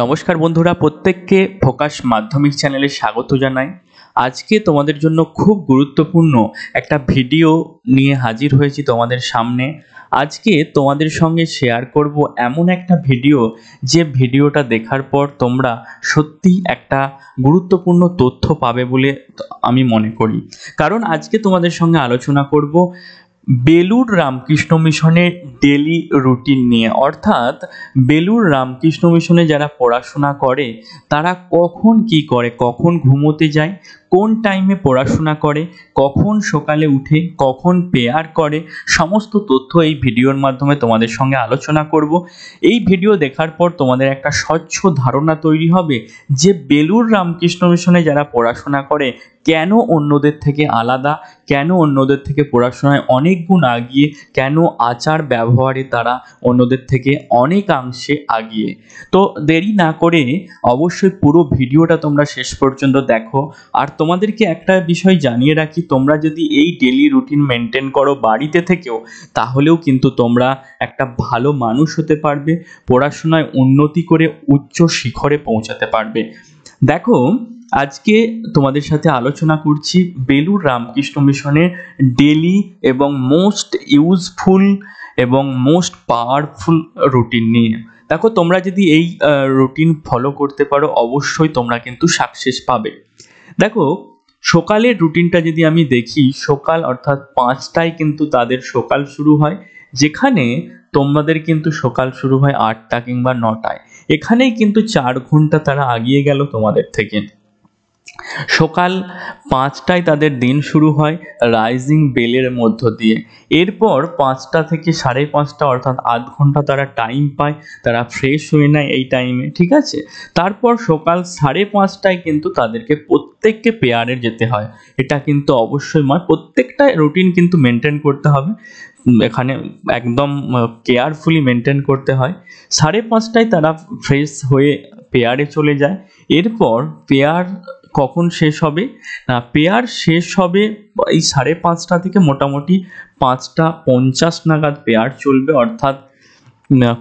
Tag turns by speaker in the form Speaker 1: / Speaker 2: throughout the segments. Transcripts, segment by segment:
Speaker 1: নমস্কার বন্ধুরা প্রত্যেককে ফোকাস মাধ্যমিক চ্যানেলে স্বাগত জানাই আজকে তোমাদের জন্য খুব গুরুত্বপূর্ণ একটা ভিডিও নিয়ে হাজির হয়েছি তোমাদের সামনে আজকে তোমাদের সঙ্গে শেয়ার করব এমন একটা ভিডিও যে ভিডিওটা দেখার পর তোমরা সত্যি একটা গুরুত্বপূর্ণ তথ্য পাবে বলে আমি মনে করি কারণ আজকে তোমাদের সঙ্গে আলোচনা করব বেলুর রামকৃষ্ণ মিশনের ডেলি রুটিন নিয়ে অর্থাৎ বেলুর রামকৃষ্ণ মিশনে যারা পড়াশোনা করে তারা কখন কি করে কখন ঘুমোতে যায় কোন টাইমে পড়াশোনা করে কখন সকালে উঠে কখন পেয়ার করে সমস্ত তথ্য এই ভিডিওর মাধ্যমে তোমাদের সঙ্গে আলোচনা করব এই ভিডিও দেখার পর তোমাদের একটা স্বচ্ছ ধারণা তৈরি হবে যে বেলুর রামকৃষ্ণ মিশনে যারা পড়াশোনা করে কেন অন্যদের থেকে আলাদা কেন অন্যদের থেকে পড়াশোনায় অনেক গুণ আগিয়ে কেন আচার ব্যবহারে তারা অন্যদের থেকে অনেকাংশে আগিয়ে তো দেরি না করে অবশ্যই পুরো ভিডিওটা তোমরা শেষ পর্যন্ত দেখো আর তোমাদেরকে একটা বিষয় জানিয়ে রাখি তোমরা যদি এই ডেলি রুটিন মেনটেন করো বাড়িতে থেকেও তাহলেও কিন্তু তোমরা একটা ভালো মানুষ হতে পারবে পড়াশোনায় উন্নতি করে উচ্চ শিখরে পৌঁছাতে পারবে দেখো আজকে তোমাদের সাথে আলোচনা করছি বেলুর রামকৃষ্ণ মিশনের ডেলি এবং মোস্ট ইউজফুল এবং মোস্ট পাওয়ারফুল রুটিন নিয়ে দেখো তোমরা যদি এই রুটিন ফলো করতে পারো অবশ্যই তোমরা কিন্তু সাকসেস পাবে দেখো সকালের রুটিনটা যদি আমি দেখি সকাল অর্থাৎ পাঁচটায় কিন্তু তাদের সকাল শুরু হয় যেখানে তোমাদের কিন্তু সকাল শুরু হয় আটটা কিংবা নটায় এখানেই কিন্তু চার ঘন্টা তারা আগিয়ে গেল তোমাদের থেকে সকাল পাঁচটায় তাদের দিন শুরু হয় রাইজিং বেলের মধ্য দিয়ে এরপর পাঁচটা থেকে সাড়ে পাঁচটা অর্থাৎ আধ ঘন্টা তারা টাইম পায় তারা ফ্রেশ হয়ে নেয় এই টাইমে ঠিক আছে তারপর সকাল সাড়ে পাঁচটায় কিন্তু তাদেরকে প্রত্যেককে পেয়ারে যেতে হয় এটা কিন্তু অবশ্যই নয় প্রত্যেকটা রুটিন কিন্তু মেনটেন করতে হবে এখানে একদম কেয়ারফুলি মেনটেন করতে হয় সাড়ে পাঁচটায় তারা ফ্রেশ হয়ে পেয়ারে চলে যায় এরপর পেয়ার কখন শেষ হবে না পেয়ার শেষ হবে এই সাড়ে পাঁচটা থেকে মোটামুটি পাঁচটা পঞ্চাশ নাগাদ পেয়ার চলবে অর্থাৎ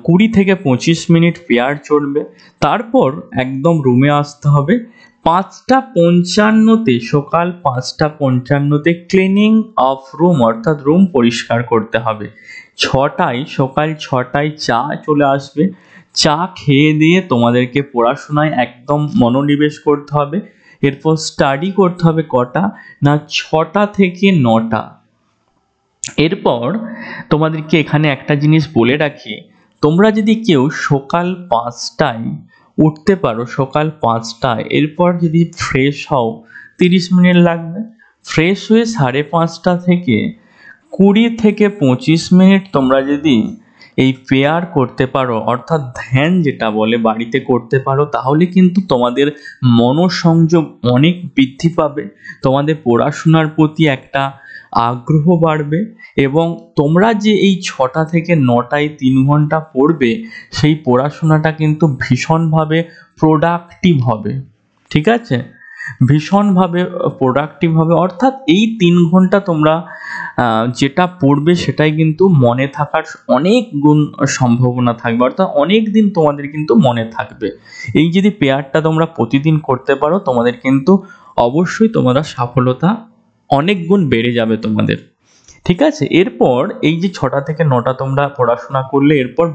Speaker 1: কুড়ি থেকে পঁচিশ মিনিট পেয়ার চলবে তারপর একদম রুমে আসতে হবে পাঁচটা পঞ্চান্নতে সকাল পাঁচটা পঞ্চান্নতে ক্লিনিং অফ রুম অর্থাৎ রুম পরিষ্কার করতে হবে ছটায় সকাল ছটায় চা চলে আসবে চা খেয়ে দিয়ে তোমাদেরকে পড়াশোনায় একদম মনোনিবেশ করতে হবে এরপর স্টাডি করতে হবে কটা না ছটা থেকে নটা এরপর তোমাদেরকে এখানে একটা জিনিস বলে রাখি তোমরা যদি কেউ সকাল পাঁচটায় উঠতে পারো সকাল পাঁচটায় এরপর যদি ফ্রেশ হও তিরিশ মিনিট লাগবে ফ্রেশ হয়ে সাড়ে পাঁচটা থেকে কুড়ি থেকে পঁচিশ মিনিট তোমরা যদি এই পেয়ার করতে পারো অর্থাৎ ধ্যান যেটা বলে বাড়িতে করতে পারো তাহলে কিন্তু তোমাদের মনসংযোগ অনেক বৃদ্ধি পাবে তোমাদের পড়াশোনার প্রতি একটা আগ্রহ বাড়বে এবং তোমরা যে এই ছটা থেকে নটায় তিন ঘন্টা পড়বে সেই পড়াশোনাটা কিন্তু ভীষণভাবে প্রোডাক্টিভ হবে ঠিক আছে ভীষণভাবে প্রোডাক্টিভ হবে অর্থাৎ এই তিন ঘন্টা তোমরা যেটা পড়বে সেটাই কিন্তু মনে থাকার অনেক গুণ সম্ভাবনা থাকবে অর্থাৎ অনেক দিন তোমাদের কিন্তু মনে থাকবে এই যদি পেয়ারটা তোমরা প্রতিদিন করতে পারো তোমাদের কিন্তু অবশ্যই তোমরা সফলতা অনেক গুণ বেড়ে যাবে তোমাদের ঠিক আছে এরপর এই যে ছটা থেকে নটা তোমরা পড়াশোনা করলে এরপর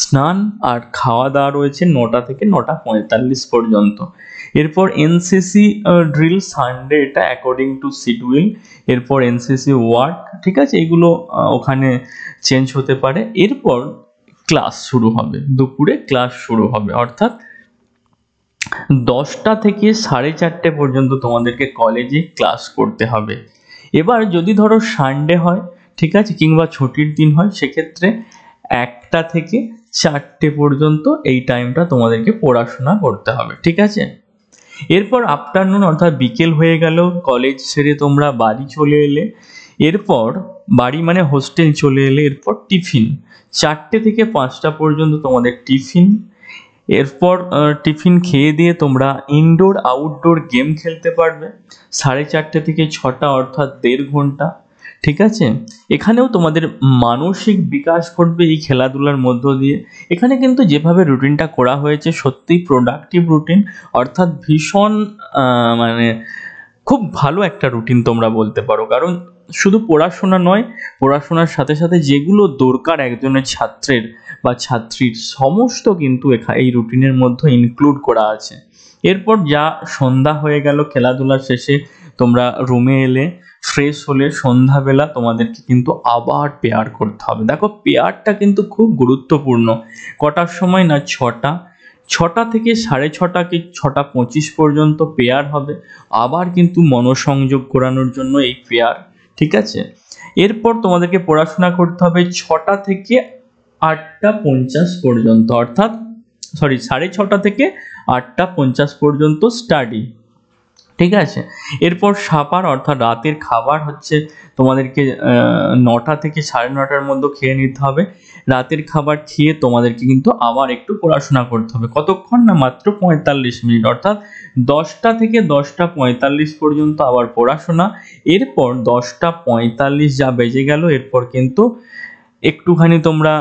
Speaker 1: স্নান আর খাওয়া দাওয়া রয়েছে নটা থেকে নটা পঁয়তাল্লিশ পর্যন্ত এরপর এনসিসি ড্রিল সানডে এটা অ্যাকর্ডিং টু শিডিউল এরপর এনসিসি ওয়ার্ক ঠিক আছে এগুলো ওখানে চেঞ্জ হতে পারে এরপর ক্লাস শুরু হবে দুপুরে ক্লাস শুরু হবে অর্থাৎ দশটা থেকে সাড়ে চারটে পর্যন্ত তোমাদেরকে কলেজে ক্লাস করতে হবে এবার যদি ধরো সানডে হয় ঠিক আছে কিংবা ছুটির দিন হয় সেক্ষেত্রে একটা থেকে চারটে পর্যন্ত এই টাইমটা তোমাদেরকে পড়াশোনা করতে হবে ঠিক আছে এরপর আফটারনুন অর্থাৎ বিকেল হয়ে গেল কলেজ ছেড়ে তোমরা বাড়ি চলে এলে এরপর বাড়ি মানে হোস্টেল চলে এলে এরপর টিফিন চারটে থেকে পাঁচটা পর্যন্ত তোমাদের টিফিন এরপর টিফিন খেয়ে দিয়ে তোমরা ইনডোর আউটডোর গেম খেলতে পারবে সাড়ে চারটে থেকে ছটা অর্থাৎ দেড় ঘন্টা ঠিক আছে এখানেও তোমাদের মানসিক বিকাশ ঘটবে এই খেলাধুলার মধ্য দিয়ে এখানে কিন্তু যেভাবে রুটিনটা করা হয়েছে সত্যিই প্রোডাক্টিভ রুটিন অর্থাৎ ভীষণ মানে খুব ভালো একটা রুটিন তোমরা বলতে পারো কারণ শুধু পড়াশোনা নয় পড়াশোনার সাথে সাথে যেগুলো দরকার একজনের ছাত্রের বা ছাত্রীর সমস্ত কিন্তু এই রুটিনের মধ্যে ইনক্লুড করা আছে এরপর যা সন্ধ্যা হয়ে গেল খেলাধুলার শেষে তোমরা রুমে এলে ফ্রেশ হলে সন্ধ্যাবেলা তোমাদেরকে কিন্তু আবার পেয়ার করতে হবে দেখো পেয়ারটা কিন্তু খুব গুরুত্বপূর্ণ কটার সময় না ছটা ছটা থেকে সাড়ে ছটা কি ছটা পঁচিশ পর্যন্ত পেয়ার হবে আবার কিন্তু মনসংযোগ করানোর জন্য এই পেয়ার ঠিক আছে এরপর তোমাদেরকে পড়াশোনা করতে হবে ছটা থেকে আটটা পঞ্চাশ পর্যন্ত অর্থাৎ সরি সাড়ে ছটা থেকে আটটা পঞ্চাশ পর্যন্ত স্টাডি ঠিক আছে এরপর সাপার অর্থাৎ রাতের খাবার হচ্ছে তোমাদেরকে নটা থেকে সাড়ে নটার মধ্যে খেয়ে নিতে হবে রাতের খাবার খেয়ে তোমাদেরকে কিন্তু আবার একটু পড়াশোনা করতে হবে কতক্ষণ না মাত্র পঁয়তাল্লিশ মিনিট অর্থাৎ দশটা থেকে দশটা পঁয়তাল্লিশ পর্যন্ত আবার পড়াশোনা এরপর দশটা পঁয়তাল্লিশ যা বেজে গেল এরপর কিন্তু একটুখানি তোমরা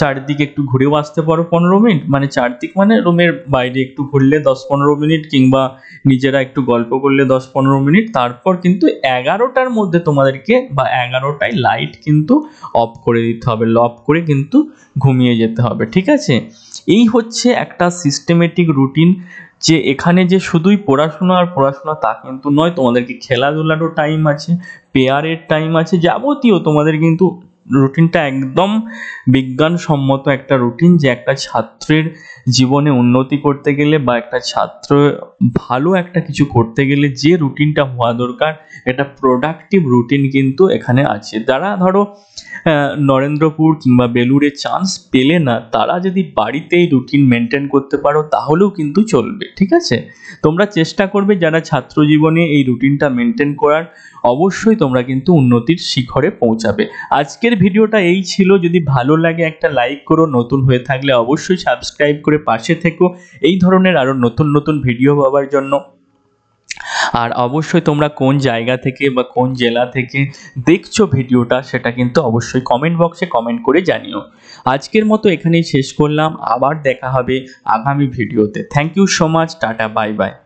Speaker 1: চারদিকে একটু ঘুরেও আসতে পারো পনেরো মিনিট মানে চারদিক মানে রুমের বাইরে একটু ঘুরলে দশ পনেরো মিনিট কিংবা নিজেরা একটু গল্প করলে দশ পনেরো মিনিট তারপর কিন্তু এগারোটার মধ্যে তোমাদেরকে বা এগারোটায় লাইট কিন্তু অফ করে দিতে হবে অফ করে কিন্তু ঘুমিয়ে যেতে হবে ঠিক আছে এই হচ্ছে একটা সিস্টেমেটিক রুটিন যে এখানে যে শুধুই পড়াশোনা আর পড়াশোনা তা কিন্তু নয় তোমাদেরকে খেলাধুলারও টাইম আছে পেয়ারের টাইম আছে যাবতীয় তোমাদের কিন্তু রুটিনটা একদম বিজ্ঞানসম্মত একটা রুটিন যে একটা ছাত্রের জীবনে উন্নতি করতে গেলে বা একটা ছাত্র ভালো একটা কিছু করতে গেলে যে রুটিনটা হওয়া দরকার এটা প্রোডাক্টিভ রুটিন কিন্তু এখানে আছে যারা ধরো নরেন্দ্রপুর কিংবা বেলুরে চান্স পেলে না তারা যদি বাড়িতেই রুটিন মেনটেন করতে পারো তাহলেও কিন্তু চলবে ঠিক আছে তোমরা চেষ্টা করবে যারা ছাত্র জীবনে এই রুটিনটা মেনটেন করার অবশ্যই তোমরা কিন্তু উন্নতির শিখরে পৌঁছাবে আজকের আজকের ভিডিওটা এই ছিল যদি ভালো লাগে একটা লাইক করো নতুন হয়ে থাকলে অবশ্যই সাবস্ক্রাইব করে পাশে থেকো এই ধরনের আরও নতুন নতুন ভিডিও পাওয়ার জন্য আর অবশ্যই তোমরা কোন জায়গা থেকে বা কোন জেলা থেকে দেখছো ভিডিওটা সেটা কিন্তু অবশ্যই কমেন্ট বক্সে কমেন্ট করে জানিও আজকের মতো এখানেই শেষ করলাম আবার দেখা হবে আগামী ভিডিওতে thank you so much tata bye by